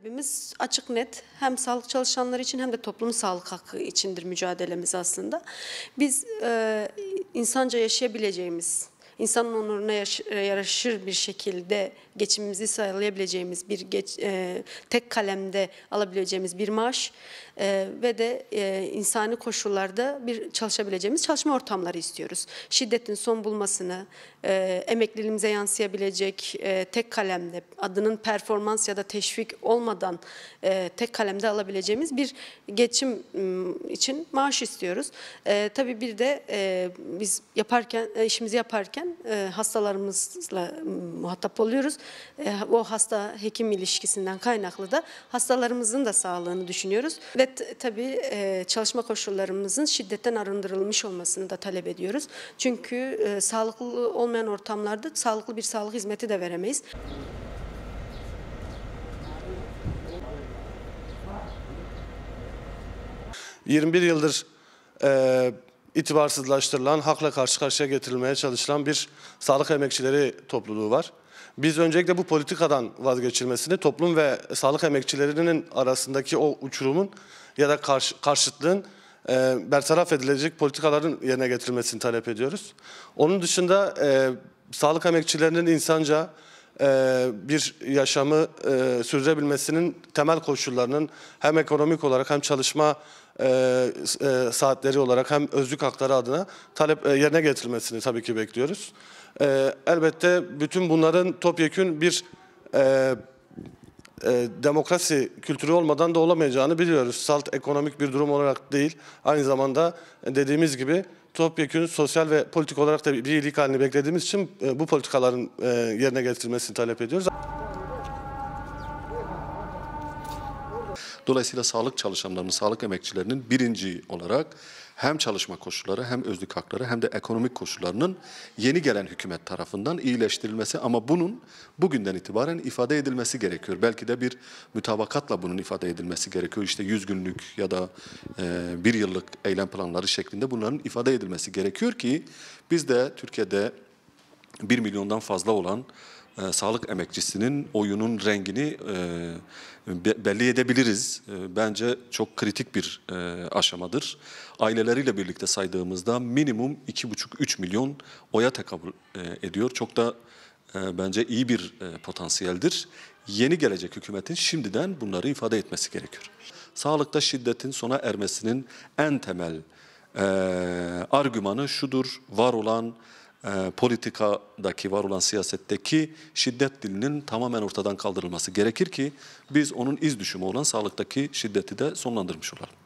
Talebimiz açık net hem sağlık çalışanları için hem de toplum sağlık hakkı içindir mücadelemiz aslında. Biz e, insanca yaşayabileceğimiz insanın onuruna e, yaraşır bir şekilde geçimimizi sağlayabileceğimiz bir geç, e, tek kalemde alabileceğimiz bir maaş e, ve de e, insani koşullarda bir çalışabileceğimiz çalışma ortamları istiyoruz. Şiddetin son bulmasını, e, emekliliğimize yansıyabilecek e, tek kalemde adının performans ya da teşvik olmadan e, tek kalemde alabileceğimiz bir geçim için maaş istiyoruz. E, tabii bir de e, biz yaparken e, işimizi yaparken e, hastalarımızla muhatap oluyoruz. E, o hasta hekim ilişkisinden kaynaklı da hastalarımızın da sağlığını düşünüyoruz. Ve tabii e, çalışma koşullarımızın şiddetten arındırılmış olmasını da talep ediyoruz. Çünkü e, sağlıklı olmayan ortamlarda sağlıklı bir sağlık hizmeti de veremeyiz. Yirmi bir yıldır e, itibarsızlaştırılan, hakla karşı karşıya getirilmeye çalışılan bir sağlık emekçileri topluluğu var. Biz öncelikle bu politikadan vazgeçilmesini, toplum ve sağlık emekçilerinin arasındaki o uçurumun ya da karşı, karşıtlığın e, bertaraf edilecek politikaların yerine getirilmesini talep ediyoruz. Onun dışında e, sağlık emekçilerinin insanca, e, bir yaşamı e, sürdürebilmesinin temel koşullarının hem ekonomik olarak hem çalışma e, saatleri olarak hem özlük hakları adına talep yerine getirilmesini tabii ki bekliyoruz. Elbette bütün bunların topyekün bir e, demokrasi kültürü olmadan da olamayacağını biliyoruz. Salt ekonomik bir durum olarak değil, aynı zamanda e, dediğimiz gibi topyekün sosyal ve politik olarak da bir iyilik halini beklediğimiz için e, bu politikaların e, yerine getirilmesini talep ediyoruz. Dolayısıyla sağlık çalışanlarının, sağlık emekçilerinin birinci olarak hem çalışma koşulları hem özlük hakları hem de ekonomik koşullarının yeni gelen hükümet tarafından iyileştirilmesi ama bunun bugünden itibaren ifade edilmesi gerekiyor. Belki de bir mütabakatla bunun ifade edilmesi gerekiyor. İşte 100 günlük ya da e, bir yıllık eylem planları şeklinde bunların ifade edilmesi gerekiyor ki biz de Türkiye'de 1 milyondan fazla olan e, sağlık emekçisinin oyunun rengini e, belli edebiliriz. E, bence çok kritik bir e, aşamadır. Aileleriyle birlikte saydığımızda minimum 2,5-3 milyon oya tekabül e, ediyor. Çok da e, bence iyi bir e, potansiyeldir. Yeni gelecek hükümetin şimdiden bunları ifade etmesi gerekiyor. Sağlıkta şiddetin sona ermesinin en temel e, argümanı şudur, var olan e, politikadaki var olan siyasetteki şiddet dilinin tamamen ortadan kaldırılması gerekir ki biz onun iz düşümü olan sağlıktaki şiddeti de sonlandırmış olalım.